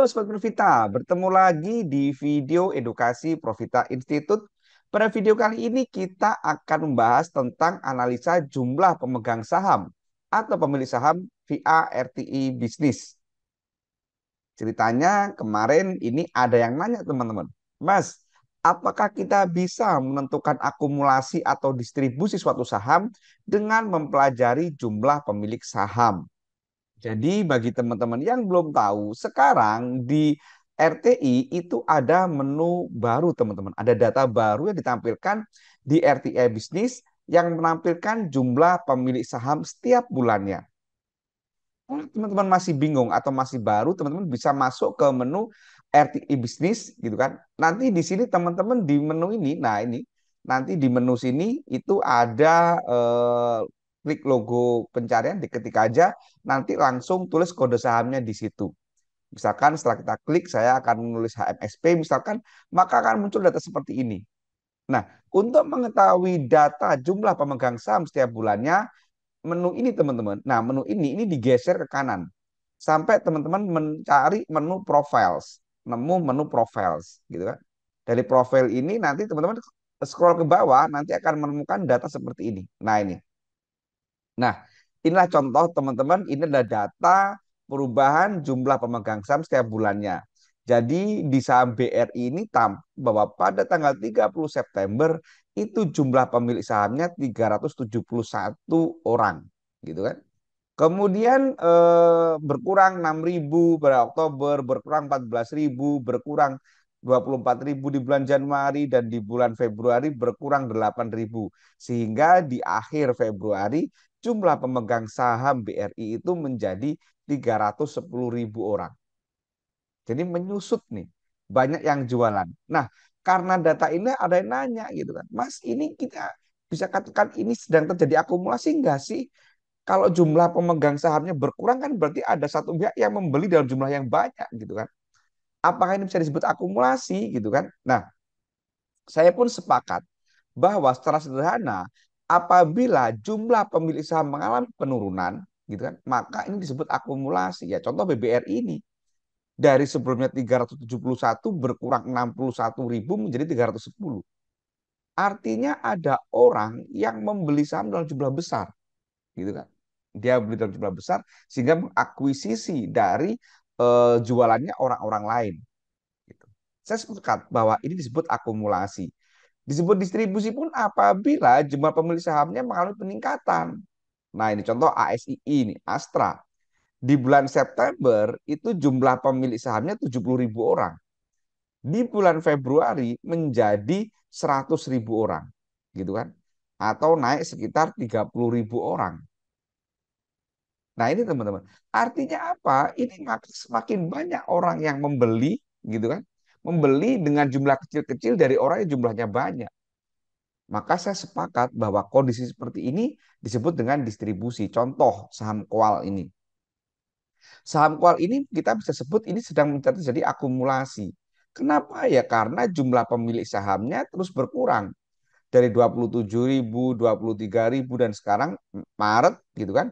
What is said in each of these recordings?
Halo Sobat Profita, bertemu lagi di video edukasi Profita Institute. Pada video kali ini kita akan membahas tentang analisa jumlah pemegang saham atau pemilik saham via RTI Bisnis. Ceritanya kemarin ini ada yang nanya teman-teman, Mas, apakah kita bisa menentukan akumulasi atau distribusi suatu saham dengan mempelajari jumlah pemilik saham? Jadi bagi teman-teman yang belum tahu, sekarang di RTI itu ada menu baru teman-teman. Ada data baru yang ditampilkan di RTI Bisnis yang menampilkan jumlah pemilik saham setiap bulannya. Kalau hmm, teman-teman masih bingung atau masih baru, teman-teman bisa masuk ke menu RTI Bisnis gitu kan. Nanti di sini teman-teman di menu ini, nah ini nanti di menu sini itu ada eh, klik logo pencarian, diketik aja, nanti langsung tulis kode sahamnya di situ. Misalkan setelah kita klik, saya akan menulis HMSP misalkan, maka akan muncul data seperti ini. Nah, untuk mengetahui data jumlah pemegang saham setiap bulannya, menu ini teman-teman, nah menu ini, ini digeser ke kanan. Sampai teman-teman mencari menu profiles, nemu menu profiles gitu kan. Dari profil ini nanti teman-teman scroll ke bawah, nanti akan menemukan data seperti ini. Nah ini, Nah, inilah contoh teman-teman, ini adalah data perubahan jumlah pemegang saham setiap bulannya. Jadi di saham BRI ini tam bahwa pada tanggal 30 September itu jumlah pemilik sahamnya 371 orang, gitu kan? Kemudian eh, berkurang 6.000 pada Oktober, berkurang 14.000, berkurang ribu di bulan Januari dan di bulan Februari berkurang ribu sehingga di akhir Februari jumlah pemegang saham BRI itu menjadi ribu orang. Jadi menyusut nih, banyak yang jualan. Nah, karena data ini ada yang nanya gitu kan. Mas, ini kita bisa katakan ini sedang terjadi akumulasi enggak sih? Kalau jumlah pemegang sahamnya berkurang kan berarti ada satu pihak yang membeli dalam jumlah yang banyak gitu kan apakah ini bisa disebut akumulasi gitu kan? Nah, saya pun sepakat bahwa secara sederhana apabila jumlah pemilik saham mengalami penurunan gitu kan, maka ini disebut akumulasi. Ya contoh BBR ini dari sebelumnya 371 berkurang 61 ribu menjadi 310. Artinya ada orang yang membeli saham dalam jumlah besar. Gitu kan. Dia beli dalam jumlah besar sehingga mengakuisisi dari uh, jualannya orang-orang lain. Gitu. Saya sepakat bahwa ini disebut akumulasi. Disebut distribusi pun apabila jumlah pemilik sahamnya mengalami peningkatan. Nah ini contoh ASII ini, Astra. Di bulan September itu jumlah pemilik sahamnya 70 ribu orang. Di bulan Februari menjadi 100 ribu orang. Gitu kan. Atau naik sekitar 30 ribu orang. Nah ini teman-teman, artinya apa? Ini semakin banyak orang yang membeli, gitu kan? Membeli dengan jumlah kecil-kecil dari orang yang jumlahnya banyak. Maka saya sepakat bahwa kondisi seperti ini disebut dengan distribusi. Contoh saham koal ini. Saham koal ini kita bisa sebut ini sedang terjadi akumulasi. Kenapa ya? Karena jumlah pemilik sahamnya terus berkurang. Dari 27 ribu, 23 ribu, dan sekarang Maret gitu kan,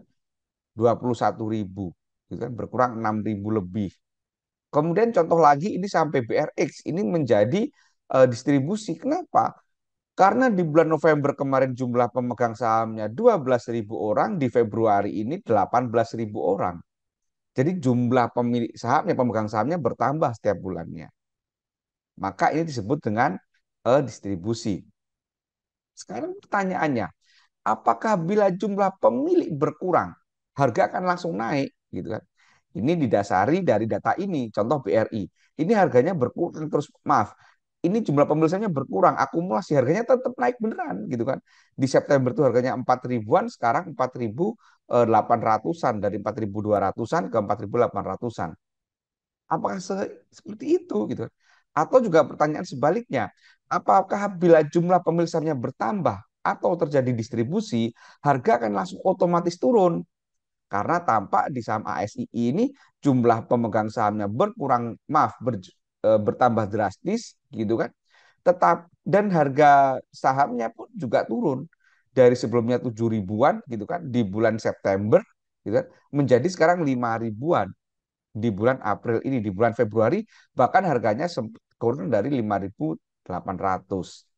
21 ribu, gitu kan, berkurang 6 ribu lebih. Kemudian contoh lagi ini sampai BRX, ini menjadi uh, distribusi. Kenapa? Karena di bulan November kemarin jumlah pemegang sahamnya ribu orang, di Februari ini ribu orang. Jadi jumlah pemilik sahamnya, pemegang sahamnya bertambah setiap bulannya. Maka ini disebut dengan uh, distribusi. Sekarang pertanyaannya, apakah bila jumlah pemilik berkurang, harga akan langsung naik gitu kan. Ini didasari dari data ini, contoh BRI. Ini harganya berkurang terus maaf. Ini jumlah pembeliannya berkurang, akumulasi harganya tetap naik beneran gitu kan. Di September itu harganya 4 ribuan, sekarang 4 ribu 800-an eh, dari 4.200-an ke 4.800-an. Apakah se seperti itu gitu? Kan? Atau juga pertanyaan sebaliknya, apakah bila jumlah pembelisannya bertambah atau terjadi distribusi, harga akan langsung otomatis turun karena tampak di saham ASI ini jumlah pemegang sahamnya berkurang, maaf, ber, e, bertambah drastis gitu kan. Tetap dan harga sahamnya pun juga turun dari sebelumnya 7 ribuan gitu kan di bulan September gitu kan menjadi sekarang 5 ribuan di bulan April ini di bulan Februari bahkan harganya turun dari 5.800.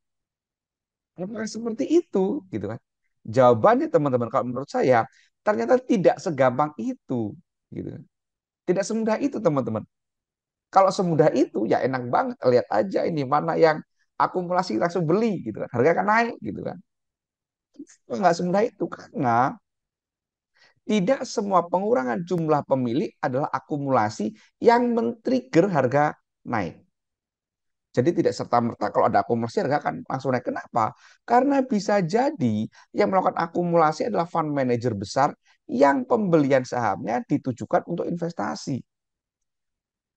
Apakah ya, seperti itu gitu kan? Jawabannya teman-teman kalau menurut saya ternyata tidak segampang itu gitu. Tidak semudah itu teman-teman. Kalau semudah itu ya enak banget lihat aja ini mana yang akumulasi langsung beli gitu kan. Harga kan naik gitu kan. Enggak semudah itu karena tidak semua pengurangan jumlah pemilih adalah akumulasi yang men-trigger harga naik. Jadi tidak serta-merta kalau ada akumulasi harga akan langsung naik. Kenapa? Karena bisa jadi yang melakukan akumulasi adalah fund manager besar yang pembelian sahamnya ditujukan untuk investasi.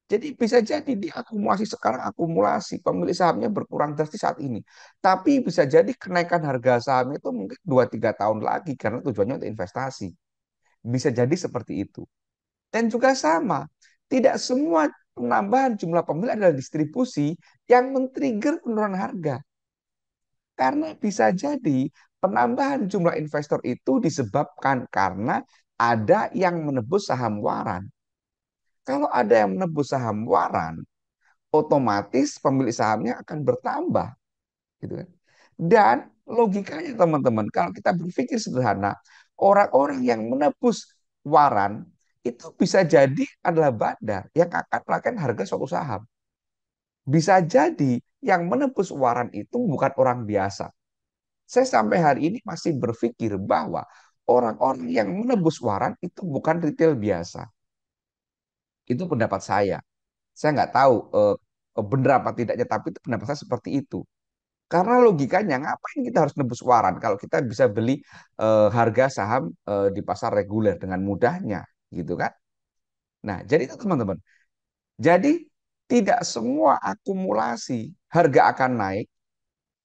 Jadi bisa jadi di akumulasi sekarang akumulasi pemilik sahamnya berkurang drastis saat ini. Tapi bisa jadi kenaikan harga saham itu mungkin 2-3 tahun lagi karena tujuannya untuk investasi. Bisa jadi seperti itu. Dan juga sama, tidak semua penambahan jumlah pemilih adalah distribusi yang men-trigger penurunan harga. Karena bisa jadi penambahan jumlah investor itu disebabkan karena ada yang menebus saham waran. Kalau ada yang menebus saham waran, otomatis pemilik sahamnya akan bertambah. Gitu kan. Dan logikanya teman-teman, kalau kita berpikir sederhana, orang-orang yang menebus waran itu bisa jadi adalah bandar yang akan melakukan harga suatu saham. Bisa jadi yang menebus waran itu bukan orang biasa. Saya sampai hari ini masih berpikir bahwa orang-orang yang menebus waran itu bukan retail biasa. Itu pendapat saya. Saya nggak tahu eh, eh benar apa tidaknya, tapi itu pendapat saya seperti itu. Karena logikanya ngapain kita harus nebus waran kalau kita bisa beli eh, harga saham eh, di pasar reguler dengan mudahnya gitu kan? Nah, jadi itu teman-teman. Jadi tidak semua akumulasi harga akan naik,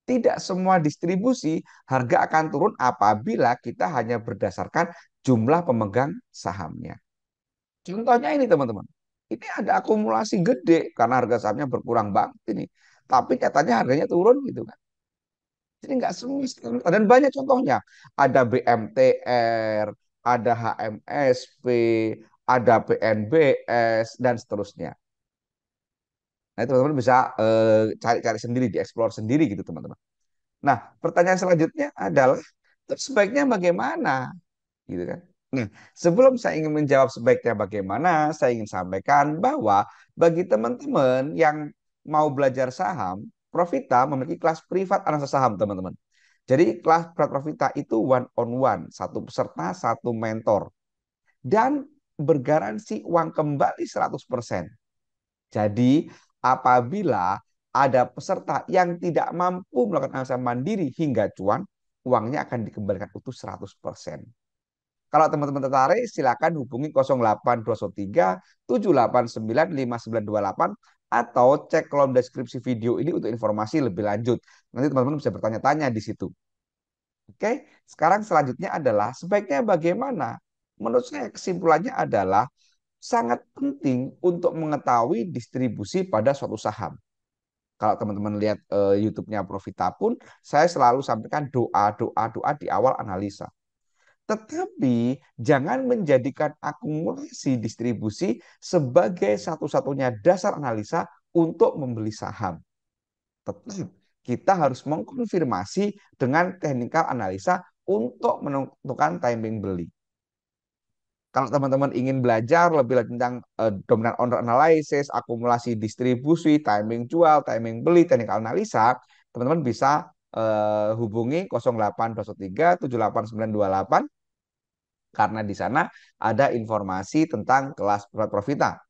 tidak semua distribusi harga akan turun apabila kita hanya berdasarkan jumlah pemegang sahamnya. Contohnya ini teman-teman. Ini ada akumulasi gede karena harga sahamnya berkurang banget ini. Tapi katanya harganya turun gitu kan. Jadi nggak semua dan banyak contohnya. Ada BMTR, ada HMSP, ada PNBS dan seterusnya. Nah, teman-teman bisa eh, cari-cari eh, sendiri, dieksplor sendiri gitu, teman-teman. Nah, pertanyaan selanjutnya adalah terus sebaiknya bagaimana? Gitu kan. Nah, sebelum saya ingin menjawab sebaiknya bagaimana, saya ingin sampaikan bahwa bagi teman-teman yang mau belajar saham, Profita memiliki kelas privat analisa saham, teman-teman. Jadi kelas Prapravita itu one on one, satu peserta, satu mentor. Dan bergaransi uang kembali 100%. Jadi apabila ada peserta yang tidak mampu melakukan analisa mandiri hingga cuan, uangnya akan dikembalikan utuh 100%. Kalau teman-teman tertarik, silakan hubungi 0823 789 5928 atau cek kolom deskripsi video ini untuk informasi lebih lanjut. Nanti teman-teman bisa bertanya-tanya di situ. Oke, sekarang selanjutnya adalah sebaiknya bagaimana? Menurut saya kesimpulannya adalah sangat penting untuk mengetahui distribusi pada suatu saham. Kalau teman-teman lihat e, YouTube-nya Profita pun, saya selalu sampaikan doa, doa, doa di awal analisa. Tetapi jangan menjadikan akumulasi distribusi sebagai satu-satunya dasar analisa untuk membeli saham. Tetap kita harus mengkonfirmasi dengan teknikal analisa untuk menentukan timing beli. Kalau teman-teman ingin belajar lebih lanjut tentang uh, dominan owner analysis, akumulasi distribusi, timing jual, timing beli, teknikal analisa, teman-teman bisa uh, hubungi 78928 karena di sana ada informasi tentang kelas surat profita.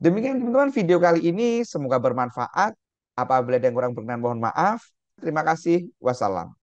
Demikian teman-teman video kali ini semoga bermanfaat. Apabila ada yang kurang berkenan mohon maaf. Terima kasih. Wassalam.